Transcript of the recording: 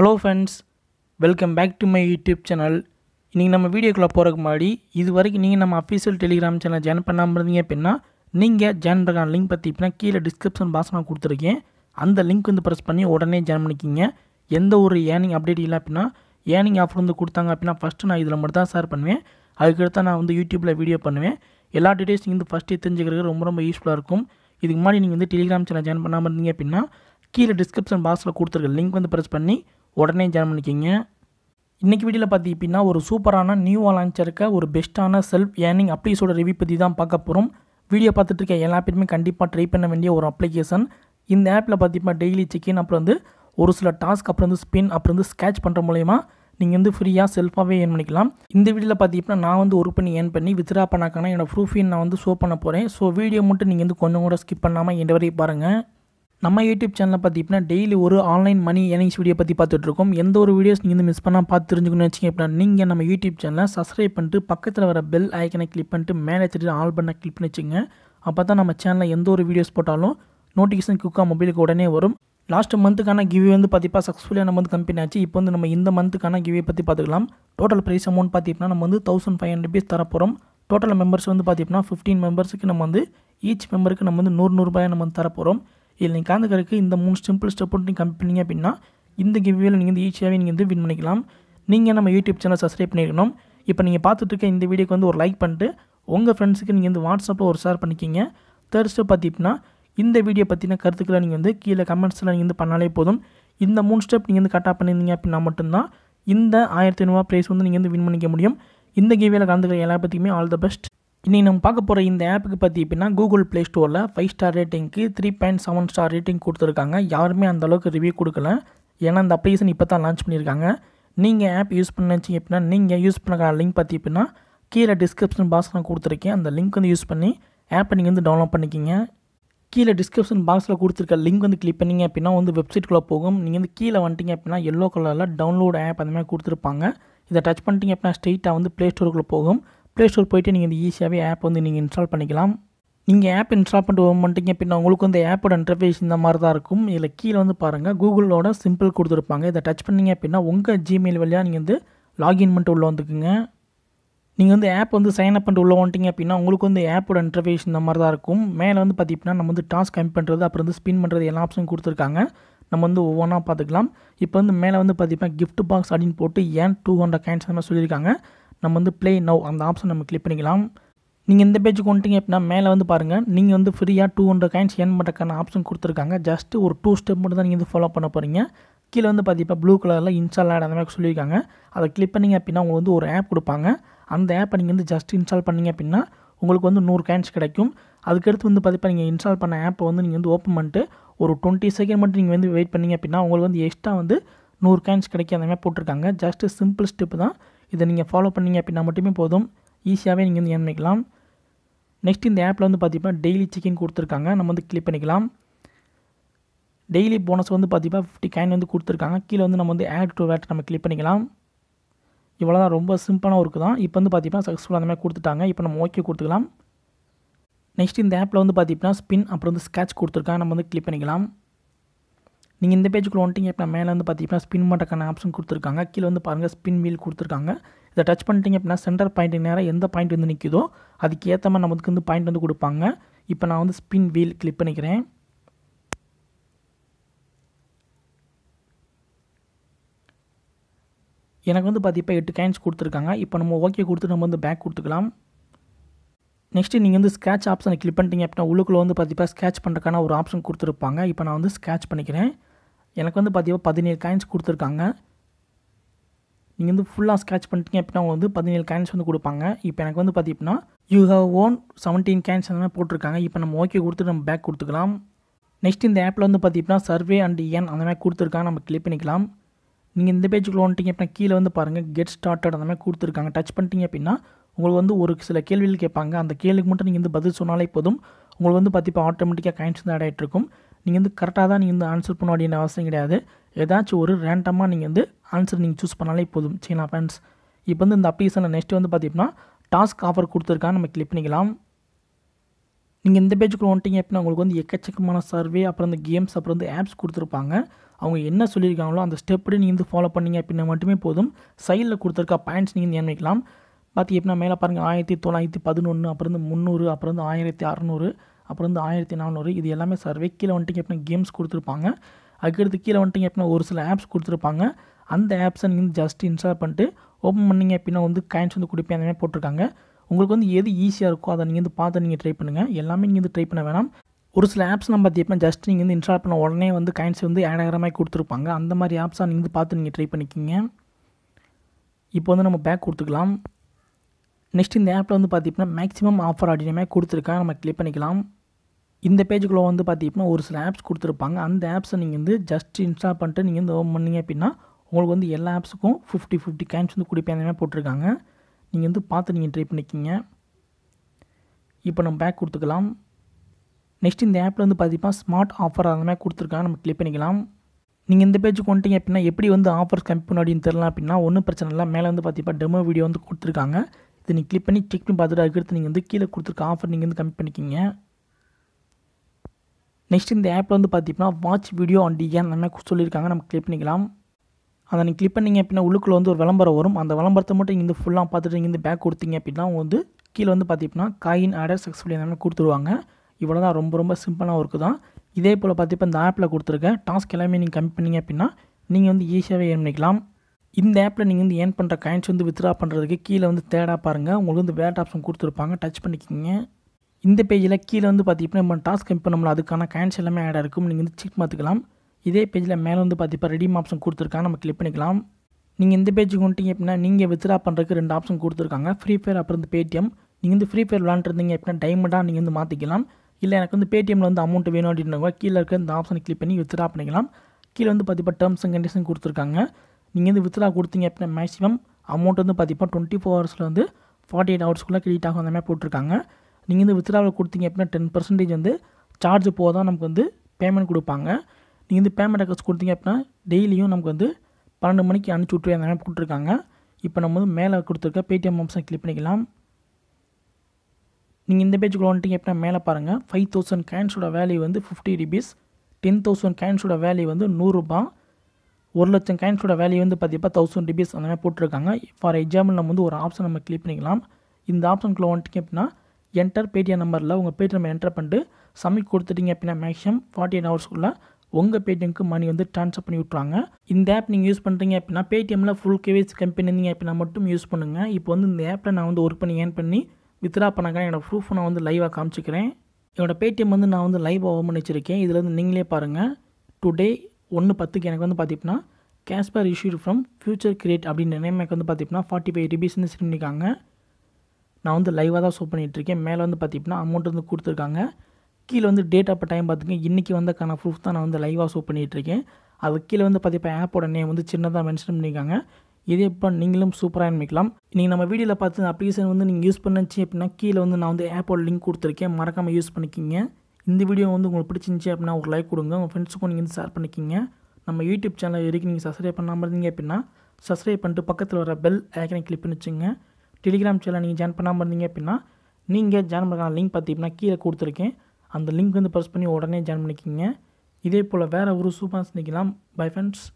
hello friends welcome back to my YouTube channel இன்றைக்கி நம்ம வீடியோக்குள்ளே போகிறதுக்கு முன்னாடி இது வரைக்கும் நீங்கள் நம்ம அஃபீஷியல் டெலிகிராம் சேனல் ஜாயின் பண்ணாமல் இருந்தீங்க அப்படின்னா நீங்கள் ஜாயின் பண்ணுற லிங்க் பற்றி இப்போனா கீழே டிஸ்கிரிப்ஷன் பாக்ஸ் நான் கொடுத்துருக்கேன் அந்த லிங்க் வந்து ப்ரெஸ் பண்ணி உடனே ஜாயின் பண்ணிக்கிங்க எந்த ஒரு ஏர்னிங் அப்டேட் இல்லை அப்படின்னா ஏர்னிங் ஆஃபர் வந்து கொடுத்தாங்க அப்படின்னா ஃபஸ்ட்டு நான் இதில் மட்டும் தான் ஷேர் பண்ணுவேன் அதுக்கடுத்து நான் வந்து யூடியூப்பில் வீடியோ பண்ணுவேன் எல்லா டீட்டெயில்ஸும் நீங்கள் வந்து ஃபஸ்ட்டு தெரிஞ்சுக்கிறது ரொம்ப ரொம்ப யூஸ்ஃபுல்லாக இருக்கும் இதுக்கு முன்னாடி நீங்கள் வந்து டெலிகிராம் சேனல் ஜாயின் பண்ணாமல் இருந்தீங்க அப்படின்னா கீழே டிஸ்கிரிப்ஷன் பாக்ஸில் கொடுத்துருக்க லிங்க் வந்து ப்ரெஸ் பண்ணி உடனே ஜாயின் பண்ணிக்கிங்க இன்றைக்கி வீடியோவில் பார்த்திங்கன்னா ஒரு சூப்பரான நியூவா லான்ச் இருக்க ஒரு பெஸ்ட்டான செல்ஃப் ஏர்னிங் அப்ளிகேஷோட ரிவ்யூ பற்றி தான் பார்க்க போகிறோம் வீடியோ பார்த்துட்டு இருக்க எல்லா பேருமே கண்டிப்பாக ட்ரை பண்ண வேண்டிய ஒரு அப்ளிகேஷன் இந்த ஆப்பில் பார்த்திங்கன்னா டெய்லி செக்இன் அப்புறம் வந்து ஒரு சில டாஸ்க் அப்புறம் வந்து ஸ்பின் அப்புறம் வந்து ஸ்கேட்ச் பண்ணுற மூலயமா நீங்கள் வந்து ஃப்ரீயாக செல்ஃபாகவே ஏர்ன் பண்ணிக்கலாம் இந்த வீடியோவில் பார்த்தீங்கன்னா நான் வந்து ஒர்க் பண்ணி ஏர்ன் பண்ணி வித்ரா பண்ணாக்கன்னா என்னோடய ப்ரூஃபின் நான் வந்து ஷோ பண்ண போகிறேன் ஸோ வீடியோ மட்டும் நீங்கள் வந்து கொஞ்சம் கூட ஸ்கிப் பண்ணாமல் என்ன வரையும் பாருங்கள் நம்ம யூடியூப் சேனலை பார்த்தீங்கன்னா டெய்லி ஒரு ஆன்லைன் மணி ஏர்னிங்ஸ் வீடியோ பற்றி பார்த்துட்ருக்கோம் எந்த ஒரு வீடியோஸ் நீங்கள் மிஸ் பண்ணால் பார்த்து தெரிஞ்சுக்கணும்னு வச்சுங்க அப்படின்னா நீங்கள் நம்ம யூடியூப் சேனலை சப்ஸ்கிரைப் பண்ணிட்டு பக்கத்தில் வர பெல் ஐக்கனை கிளிக் பண்ணிட்டு மேலே வச்சுட்டு ஆல் பண்ண கிளிக் பண்ணி வச்சுங்க அப்போ தான் நம்ம சேனலில் எந்த ஒரு வீடியோஸ் போட்டாலும் நோட்டிஃபிகேஷன் குக்கா மொபைலுக்கு உடனே வரும் லாஸ்ட் மந்த்துக்கான கிவ்வே வந்து பார்த்தீங்கன்னா சக்ஸஸ்ஃபுல்லாக நம்ம வந்து கம்பெனி ஆச்சு இப்போ வந்து நம்ம இந்த மந்த்துக்கான கிவியை பற்றி பார்த்துக்கலாம் டோட்டல் ப்ரைஸ் அமௌண்ட் பார்த்தீங்கன்னா நம்ம வந்து தௌசண்ட் ஃபைவ் ஹண்ட்ரட் ருபீஸ் தரப்போகிறோம் டோட்டல் மெம்பர்ஸ் வந்து பார்த்தீங்கன்னா ஃபிஃப்டீன் மெம்பர்ஸுக்கு நம்ம வந்து ஈச் மெம்பருக்கு நம்ம வந்து நூறு நூறுபாயை நம்ம வந்து தரப்போகிறோம் இதில் நீங்கள் கலந்துக்கிறதுக்கு இந்த மூணு சிம்பிள் ஸ்டெப் மட்டும் நீங்கள் கம்மி பண்ணிங்க அப்படின்னா இந்த கிவ்வேல நீங்கள் வந்து ஈஸியாகவே நீங்கள் வந்து வின் பண்ணிக்கலாம் நீங்கள் நம்ம யூடியூப் சேனல் சப்ஸ்கிரைப் பண்ணியிருக்கணும் இப்போ நீங்கள் பார்த்துட்டு இருக்க இந்த வீடியோக்கு வந்து ஒரு லைக் பண்ணிட்டு உங்கள் ஃப்ரெண்ட்ஸுக்கு நீங்கள் வந்து வாட்ஸ்அப்பில் ஒரு ஷேர் பண்ணிக்கிங்க தேர்ட் ஸ்டெப் பார்த்தீங்கன்னா இந்த வீடியோ பற்றின கருத்துக்களை நீங்கள் வந்து கீழே கமெண்ட்ஸில் நீங்கள் வந்து பண்ணாலே போதும் இந்த மூணு ஸ்டெப் நீங்கள் வந்து கரெக்டாக பண்ணியிருந்தீங்க அப்படின்னா மட்டும்தான் இந்த ஆயிரத்தி ஐநூறுவா ப்ரைஸ் வந்து நீங்கள் வந்து வின் பண்ணிக்க முடியும் இந்த கேவியில் கலந்துக்கிற எல்லா பற்றியுமே ஆல் த பெஸ்ட் இனி நம்ம பார்க்க போகிற இந்த ஆப்புக்கு பற்றி எப்படின்னா கூகுள் ப்ளே ஸ்டோரில் ஃபைவ் ஸ்டார் ரேட்டிங்க்கு three point seven star rating கொடுத்துருக்காங்க யாருமே அந்தளவுக்கு ரிவ்யூ கொடுக்கல ஏன்னா அந்த அப்ளிகேஷன் இப்போ தான் லான்ச் பண்ணியிருக்காங்க நீங்கள் ஆப் யூஸ் பண்ணிச்சு எப்படின்னா நீங்கள் யூஸ் பண்ணுற லிங்க் பற்றி எப்படின்னா கீழே டிஸ்கிரிப்ஷன் பாக்ஸ் நான் கொடுத்துருக்கேன் அந்த லிங்க் வந்து யூஸ் பண்ணி ஆப்பை நீங்கள் வந்து டவுன்லோட் பண்ணிக்கிங்க கீழே டிஸ்கிரிப்ஷன் பாக்ஸில் கொடுத்துருக்க லிங்க் வந்து கிளிக் பண்ணிங்க அப்படின்னா வந்து வெப்சைட்குள்ளே போகும் நீங்கள் வந்து கீழே வந்துட்டிங்க அப்படின்னா எல்லோ கலரில் டவுன்லோட் ஆப் அந்தமாதிரி கொடுத்துருப்பாங்க இதை டச் பண்ணிட்டீங்க அப்படின்னா ஸ்ட்ரெயிட்டாக வந்து ப்ளே ஸ்டோருக்குள்ளே போகும் ப்ளே ஸ்டோர் போய்ட்டு நீங்கள் இந்த ஈஸியாகவே ஆப் வந்து நீங்கள் இன்ஸ்டால் பண்ணிக்கலாம் நீங்கள் ஆப் இன்ஸ்டால் பண்ணிட்டு ஓம் பண்ணிட்டீங்க அப்படின்னா உங்களுக்கு இந்த ஆப்போட இன்டர்ஃபேஸ் இந்த மாதிரி தான் இருக்கும் இதில் கீழே வந்து பாருங்கள் கூகுளோட சிம்பிள் கொடுத்துருப்பாங்க இதை டச் பண்ணிங்க அப்படின்னா உங்கள் ஜிமெயில் வழியாக நீங்கள் வந்து லாகின் பண்ணிட்டு உள்ளே வந்துக்குங்க நீங்கள் வந்து ஆப் வந்து சைன் அப் பண்ணிட்டு உள்ளே வந்துட்டீங்க அப்படின்னா உங்களுக்கு வந்து ஆப்போட இன்டர்ஃபேஸ் இந்த மாதிரி தான் இருக்கும் மேலே வந்து பார்த்தீங்கன்னா நம்ம வந்து டாஸ்க் கம்மி பண்ணுறது அப்புறம் வந்து ஸ்பின் பண்ணுறது எல்லா ஆப்ஷனும் கொடுத்துருக்காங்க நம்ம வந்து ஒவ்வொன்றா பார்த்துக்கலாம் இப்போ வந்து மேலே வந்து பார்த்தீங்கன்னா கிஃப்ட் பாக்ஸ் அப்படின்னு போட்டு ஏன் டூ ஹண்ட்ரட் கேன்ஸ் அந்த மாதிரி சொல்லியிருக்காங்க நம்ம வந்து ப்ளே நவ் அந்த ஆப்ஷன் நம்ம கிளிக் பண்ணிக்கலாம் நீங்கள் இந்த பேஜுக்கு வந்துட்டீங்க அப்படின்னா மேலே வந்து பாருங்கள் நீங்கள் வந்து ஃப்ரீயாக டூ ஹண்ட்ரட் காயின்ஸ் ஏன் பண்ணுறக்கான ஆப்ஷன் கொடுத்துருக்காங்க ஜஸ்ட்டு ஒரு டூ ஸ்டெப் மட்டும் தான் நீங்கள் வந்து ஃபாலோ பண்ண போகிறீங்க கீழே வந்து பார்த்தீங்கன்னா ப்ளூ கலரில் இன்ஸ்டால் ஆட் அந்த மாதிரி சொல்லியிருக்காங்க அதை கிளிக் பண்ணிங்க அப்படின்னா உங்களுக்கு வந்து ஒரு ஆப் கொடுப்பாங்க அந்த ஆப்பை நீங்கள் வந்து ஜஸ்ட் இன்ஸ்டால் பண்ணிங்க அப்படின்னா உங்களுக்கு வந்து நூறு கேன்ஸ் கிடைக்கும் அதுக்கடுத்து வந்து பார்த்திப்பா நீங்கள் இன்ஸ்டால் பண்ண ஆப்பை வந்து நீங்கள் வந்து ஓப்பன் பண்ணிட்டு ஒரு டுவெண்ட்டி செகண்ட் மட்டும் நீங்கள் வந்து வெயிட் பண்ணிங்க அப்படின்னா உங்களுக்கு வந்து எக்ஸ்ட்ரா வந்து நூறு கேன்ஸ் கிடைக்கும் அந்த மாதிரி போட்டிருக்காங்க ஜஸ்ட்டு சிம்பிள் ஸ்டெப்பு தான் இதை நீங்கள் ஃபாலோ பண்ணிங்க அப்படின்னா மட்டுமே போதும் ஈஸியாகவே நீங்கள் வந்து ஏன் பண்ணிக்கலாம் நெக்ஸ்ட் இந்த ஆப்பில் வந்து பார்த்திங்கன்னா டெய்லி சிக்கன் கொடுத்துருக்காங்க நம்ம வந்து கிளிக் பண்ணிக்கலாம் டெய்லி போனஸ் வந்து பார்த்திங்கன்னா ஃபிஃப்டி காயின் வந்து கொடுத்துருக்காங்க கீழே வந்து நம்ம வந்து ஆட் டு வேட் நம்ம கிளிக் பண்ணிக்கலாம் இவ்வளோ தான் ரொம்ப சிம்பிளான ஒர்க்கு தான் இப்போ வந்து பார்த்திங்கன்னா சக்ஸஸ்ஃபுல்லாக அந்த மாதிரி கொடுத்துட்டாங்க இப்போ நம்ம ஓகே கொடுத்துக்கலாம் நெக்ஸ்ட் இந்த ஆப்பில் வந்து பார்த்திங்கன்னா ஸ்பின் அப்புறம் வந்து ஸ்கேட்ச் கொடுத்துருக்காங்க நம்ம வந்து கிளிக் பண்ணிக்கலாம் நீங்கள் இந்த பேஜுக்குள்ள வந்துட்டிங்க அப்படின்னா மேலே வந்து பார்த்தீங்கன்னா ஸ்பின் பண்ணுறக்கான ஆப்ஷன் கொடுத்துருக்காங்க கீழே வந்து பாருங்கள் ஸ்பின் வீல் கொடுத்துருக்காங்க இதை டச் பண்ணிட்டீங்க அப்படின்னா சென்டர் பாயிண்ட் நேரம் எந்த பாயிண்ட் வந்து நிற்குதோ அதுக்கு ஏற்ற மாதிரி நமக்கு வந்து பாயிண்ட் வந்து கொடுப்பாங்க இப்போ நான் வந்து ஸ்பின் வீல் கிளிக் பண்ணிக்கிறேன் எனக்கு வந்து பார்த்திப்பா எட்டு காயின்ஸ் கொடுத்துருக்காங்க இப்போ நம்ம ஓகே கொடுத்து நம்ம வந்து பேக் கொடுத்துக்கலாம் நெக்ஸ்ட்டு நீங்கள் வந்து ஸ்கேட்ச் ஆப்ஷனை கிளிக் பண்ணிட்டீங்க அப்படின்னா உள்ளுக்குள்ளே வந்து பார்த்திப்பா ஸ்கேட்ச் பண்ணுறதுக்கான ஒரு ஆப்ஷன் கொடுத்துருப்பாங்க இப்போ நான் வந்து ஸ்கேட்ச் பண்ணிக்கிறேன் எனக்கு வந்து பார்த்தீங்கன்னா பதினேழு காயின்ஸ் கொடுத்துருக்காங்க நீங்கள் வந்து ஃபுல்லாக ஸ்கேட்ச் பண்ணிட்டீங்க அப்படின்னா அவங்க வந்து பதினேழு காயின்ஸ் வந்து கொடுப்பாங்க இப்போ எனக்கு வந்து பார்த்தீங்கன்னா you have won seventeen coins அந்த மாதிரி போட்டிருக்காங்க இப்போ நம்ம ஓகே கொடுத்து நம்ம பேக் கொடுத்துக்கலாம் நெக்ஸ்ட் இந்த ஆப்பில் வந்து பார்த்தீங்கன்னா சர்வே அண்ட் இஎன் அந்த மாதிரி கொடுத்துருக்காங்க நம்ம கிளிக் பண்ணிக்கலாம் நீங்கள் இந்த பேஜுக்குள்ள வந்துட்டீங்க அப்படின்னா கீழே வந்து பாருங்கள் கெட் ஸ்டார்டட் அந்த மாதிரி கொடுத்துருக்காங்க டச் பண்ணிட்டீங்க அப்படின்னா உங்களுக்கு வந்து ஒரு சில கேள்விகள் கேட்பாங்க அந்த கேள்விக்கு மட்டும் நீங்கள் வந்து பதில் சொன்னாலே போதும் உங்களுக்கு வந்து பார்த்தீங்கன்னா ஆட்டோமேட்டிக்காக காயின்ஸ் வந்து ஆட் ஆகிட்டு இருக்கும் நீங்கள் வந்து கரெக்டாக தான் நீங்கள் வந்து ஆன்சர் பண்ண வேண்டிய அவசியம் கிடையாது ஏதாச்சும் ஒரு ரேண்டமாக நீங்கள் வந்து ஆன்சர் நீங்கள் சூஸ் பண்ணாலே போதும் சரிங்களா ஃப்ரெண்ட்ஸ் இப்போ வந்து இந்த அப்ளிகேஷனில் நெக்ஸ்ட் வந்து பார்த்தீங்கன்னா டாஸ்க் ஆஃபர் கொடுத்துருக்கான்னு நம்ம கிளிக் பண்ணிக்கலாம் நீங்கள் இந்த பேஜுக்குள்ள வந்துட்டீங்க அப்படின்னா உங்களுக்கு வந்து எக்கச்சக்கமான சர்வே அப்புறம் இந்த கேம்ஸ் அப்புறம் வந்து ஆப்ஸ் கொடுத்துருப்பாங்க அவங்க என்ன சொல்லியிருக்காங்களோ அந்த ஸ்டெப்படி நீங்கள் வந்து ஃபாலோ பண்ணிங்க அப்படின்னா மட்டுமே போதும் சைடில் கொடுத்துருக்க பாயிண்ட்ஸ் நீங்கள் நியமிக்கலாம் பார்த்தீங்க எப்படின்னா மேலே பாருங்கள் ஆயிரத்தி தொள்ளாயிரத்தி பதினொன்று அப்புறம் வந்து முந்நூறு அப்புறம் வந்து ஆயிரத்தி அறநூறு அப்புறம் வந்து ஆயிரத்தி நானூறு இது எல்லாமே சர்வே கீழே வந்துட்டு எப்படின்னா கேம்ஸ் கொடுத்துருப்பாங்க அதுக்கடுத்து கீழே வந்துட்டு எப்படின்னா ஒரு சில ஆப்ஸ் கொடுத்துருப்பாங்க அந்த ஆப்ஸை நீங்கள் ஜஸ்ட் இன்ஸ்டால் பண்ணிட்டு ஓப்பன் பண்ணிங்க அப்படின்னா வந்து காயின்ஸ் வந்து கொடுப்பேன் அந்த மாதிரி போட்டிருக்காங்க உங்களுக்கு வந்து எது ஈஸியாக இருக்கோ அதை நீங்கள் வந்து பார்த்து நீங்கள் ட்ரை பண்ணுங்கள் எல்லாமே நீங்கள் வந்து ட்ரை பண்ண வேணாம் ஒரு சில ஆப்ஸ் நம்ம பார்த்து பார்த்தீங்கன்னா ஜஸ்ட் நீங்கள் வந்து இன்ஸ்டால் பண்ண உடனே வந்து காயின்ஸ் வந்து ஆட் கொடுத்துருப்பாங்க அந்த மாதிரி ஆப்ஸாக நீங்கள் பார்த்து நீங்கள் ட்ரை பண்ணிக்கிங்க இப்போ வந்து நம்ம பேக் கொடுத்துக்கலாம் நெக்ஸ்ட் இந்த ஆப்பில் வந்து பார்த்திங்கன்னா மேக்ஸிமம் ஆஃபர் அப்படின்னே கொடுத்துருக்காங்க நம்ம கிளிக் பண்ணிக்கலாம் இந்த பேஜுக்குள்ளே வந்து பார்த்திங்கன்னா ஒரு சில ஆப்ஸ் கொடுத்துருப்பாங்க அந்த ஆப்ஸை நீங்கள் வந்து ஜஸ்ட் இன்ஸ்டால் பண்ணிட்டு நீங்கள் வந்து ஓப்பன் பண்ணிங்க அப்படின்னா உங்களுக்கு வந்து எல்லா ஆப்ஸுக்கும் ஃபிஃப்டி ஃபிஃப்டி கேம்ஸ் வந்து குடிப்பேன் போட்டிருக்காங்க நீங்கள் வந்து பார்த்து நீங்கள் ட்ரை பண்ணிக்கிங்க இப்போ நம்ம பேக் கொடுத்துக்கலாம் நெக்ஸ்ட் இந்த ஆப்பில் வந்து பார்த்தீங்கன்னா ஸ்மார்ட் ஆஃபர் அந்த மாதிரி கொடுத்துருக்காங்க நம்ம கிளிக் பண்ணிக்கலாம் நீங்கள் இந்த பேஜுக்கு வந்துட்டீங்க அப்படின்னா எப்படி வந்து ஆஃபர்ஸ் கம்மி பண்ண அப்படின்னு தெரியல அப்படின்னா ஒன்றும் பிரச்சனை இல்லை மேலே வந்து பார்த்திங்கன்னா டெமோ வீடியோ வந்து கொடுத்துருக்காங்க இதை நீங்கள் கிளிக் பண்ணி செக் பண்ணி பார்த்துட்டு அதுக்கடுத்து நீங்கள் வந்து கீழே கொடுத்துருக்க ஆஃபர் நீங்கள் வந்து கம்மி பண்ணிக்கிங்க நெக்ஸ்ட் இந்த ஆப்பில் வந்து பார்த்தீங்கன்னா வாட்ச் வீடியோ ஆன் டிஎன் மாதிரி சொல்லியிருக்காங்க நம்ம கிளிக் பண்ணிக்கலாம் அதை நீங்கள் கிளிக் பண்ணிங்க அப்படின்னா உள்ளுக்குள்ள வந்து ஒரு விளம்பரம் வரும் அந்த விளம்பரத்தை மட்டும் நீங்கள் வந்து ஃபுல்லாக பார்த்துட்டு நீங்கள் வந்து பேக் கொடுத்தீங்க அப்படின்னா வந்து கீழே வந்து பார்த்தீங்கன்னா காயின் ஆர்டர் சக்ஸஸ்ஃபுல் எல்லாமே கொடுத்துருவாங்க இவ்வளோ தான் ரொம்ப ரொம்ப சிம்பிளாக ஒர்க்கு தான் இதே போல் பார்த்தீங்கன்னா இந்த ஆப்பில் கொடுத்துருக்கேன் டாஸ்க் எல்லாமே நீங்கள் கம்மி பண்ணிங்க அப்படின்னா நீங்கள் வந்து ஈஸியாகவே ஏன் பண்ணிக்கலாம் இந்த ஆப்பில் நீங்கள் வந்து ஏன் பண்ணுற காயின்ஸ் வந்து வித்ரா பண்ணுறதுக்கு கீழே வந்து தேடாக பாருங்கள் உங்களுக்கு வந்து வேட் ஆப்ஷன் கொடுத்துருப்பாங்க டச் பண்ணிக்கோங்க இந்த பேஜில் கீழே வந்து பார்த்திங்கன்னா நம்ம டாஸ்க் கம்மி நம்மள அதுக்கான காயின்ஸ் எல்லாமே ஆட் இருக்கும் நீங்கள் வந்து செக் மாற்றிக்கலாம் இதே பேஜில் மேலே வந்து பார்த்திப்பா ரெடிம் ஆப்ஷன் கொடுத்துருக்காங்க நம்ம கிளிக் பண்ணிக்கலாம் நீங்கள் இந்த பேஜுக்கு வந்துட்டீங்க அப்படின்னா நீங்கள் வித்ரா பண்ணுறதுக்கு ரெண்டு ஆப்ஷன் கொடுத்துருக்காங்க ஃப்ரீ ஃபயர் அப்புறம் வந்து பேடிஎம் நீங்கள் வந்து ஃப்ரீ ஃபயர் விளாண்டுருந்தீங்க அப்படின்னா டைமண்டாக நீங்கள் வந்து மாற்றிக்கலாம் இல்லை எனக்கு வந்து பேடிஎம்மில் வந்து அமௌண்ட் வேணும் அப்படின்னா கீழே இருக்க இந்த ஆப்ஷனை கிளிக் பண்ணி வித்ரா பண்ணிக்கலாம் கீழே வந்து பார்த்திப்பா டேர்ம்ஸ் அண்ட் கண்டிஷன் கொடுத்துருக்காங்க நீங்கள் வந்து வித்ரா கொடுத்தீங்க அப்படின்னா மேக்ஸிமம் அமௌண்ட் வந்து பார்த்திங்கன்னா டுவெண்ட்டி ஃபோர் ஹவர்ஸில் வந்து ஃபார்ட்டி எயிட் ஹவர்ஸ்க்குள்ளே கிரெடிட் ஆகும் அந்த மாதிரி போட்டிருக்காங்க நீங்கள் வந்து வித்ராவில் கொடுத்தீங்க அப்படின்னா டென் பர்சன்டேஜ் வந்து சார்ஜ் போக தான் நமக்கு வந்து பேமெண்ட் கொடுப்பாங்க நீங்கள் வந்து பேமெண்ட் அக்கௌண்ட்ஸ் கொடுத்தீங்க அப்படின்னா டெய்லியும் நமக்கு வந்து பன்னெண்டு மணிக்கு அனுப்பிச்சி விட்ரு அந்த மாதிரி போட்டிருக்காங்க இப்போ நம்ம வந்து மேலே கொடுத்துருக்க பேடிஎம் ஆப்ஷன் கிளிக் பண்ணிக்கலாம் நீங்கள் இந்த பேஜுக்குள்ள வந்துட்டீங்க அப்படின்னா மேலே பாருங்கள் ஃபைவ் தௌசண்ட் கேன்ஸோட வேல்யூ வந்து ஃபிஃப்டி ருபீஸ் டென் தௌசண்ட் கேன்ஸோட வேல்யூ வந்து நூறுரூபா ஒரு லட்சம் காயின்ஸோட வேல்யூ வந்து பார்த்தீங்கன்னா தௌசண்ட் ருபீஸ் அந்த மாதிரி போட்டிருக்காங்க ஃபார் எக்ஸாம்பிள் நம்ம வந்து ஒரு ஆப்ஷன் நம்ம கிளிக் பண்ணிக்கலாம் இந்த ஆப்ஷனுக்குள்ளே வந்துட்டீங்க அப்படின்னா என்டர் பேடிஎம் நம்பரில் உங்கள் பேடிஎம் என்டர் பண்ணிட்டு சப்மிட் கொடுத்துட்டிங்க அப்படின்னா மேக்ஸிமம் ஃபார்ட்டி எயிட் ஹவர்ஸ்க்குள்ளே உங்கள் பேடிஎம்க்கு மணி வந்து ட்ரான்ஸ்ஃபர் பண்ணி விட்ருவாங்க இந்த ஆப் நீங்கள் யூஸ் பண்ணுறீங்க அப்படின்னா பேடிஎம்மில் ஃபுல் கேவிஸ் கம்பெனி இருந்தீங்க அப்படின்னா மட்டும் யூஸ் பண்ணுங்கள் இப்போ வந்து இந்த ஆப்பில் நான் வந்து ஒர்க் பண்ணி ஏர்ன் பண்ணி வித்ரா பண்ணாங்க என்னோடய ப்ரூஃப் நான் வந்து லைவாக காமிச்சிக்கிறேன் என்னோடய பேடிஎம் வந்து நான் வந்து லைவாக ஓப்பன் வச்சுருக்கேன் இதில் வந்து நீங்களே பாருங்கள் டுடே ஒன்று பத்துக்கு எனக்கு வந்து பார்த்தீங்கன்னா Casper issued from future create அப்படின்ற நேம் எனக்கு வந்து பார்த்தீங்கன்னா ஃபார்ட்டி ஃபைவ் ருபீஸ்ன்னு சென்ட் பண்ணிக்காங்க நான் வந்து லைவாக தான் ஷோ பண்ணிகிட்ருக்கேன் மேலே வந்து பார்த்தீங்கன்னா அமௌண்ட் வந்து கொடுத்துருக்காங்க கீழே வந்து டேட் ஆஃப் டைம் பார்த்துங்க இன்றைக்கி வந்தக்கான ப்ரூஃப் தான் நான் வந்து லைவாக ஷோ பண்ணிகிட்ருக்கேன் அது கீழே வந்து பார்த்தீங்கன்னா ஆப்போட நேம் வந்து சின்னதாக மென்ஷன் பண்ணியிருக்காங்க இதே இப்போ நீங்களும் சூப்பராக அனுப்பிக்கலாம் நீங்கள் நம்ம வீடியோவில் பார்த்து அப்ளிகேஷன் வந்து நீங்கள் யூஸ் பண்ணிச்சு அப்படின்னா கீழே வந்து நான் வந்து ஆப்போட லிங்க் கொடுத்துருக்கேன் மறக்காமல் யூஸ் பண்ணிக்கிங்க இந்த வீடியோ வந்து உங்களுக்கு பிடிச்சிருந்துச்சி அப்படின்னா ஒரு லைக் கொடுங்க உங்கள் ஃப்ரெண்ட்ஸுக்கும் நீங்கள் வந்து ஷேர் பண்ணிக்கிங்க நம்ம யூடியூப் சேனல் வரைக்கும் நீங்கள் சப்ஸ்கிரைப் பண்ணாமல் இருந்தீங்க அப்படின்னா சப்ஸ்கிரைப் பண்ணிட்டு பக்கத்தில் வர பெல் ஐக்கனை கிளிக் பண்ணி வச்சுங்க டெலிகிராம் சேனல் நீங்கள் ஜாயின் பண்ணாமல் இருந்தீங்க அப்படின்னா நீங்கள் ஜாயின் பண்ண லிங்க் பார்த்தீங்கன்னா கீழே கொடுத்துருக்கேன் அந்த லிங்க் வந்து ப்ரெஸ் பண்ணி உடனே ஜாயின் பண்ணிக்கிங்க இதே போல் வேறு ஒரு சூப்பர் நிற்கலாம் பை ஃப்ரெண்ட்ஸ்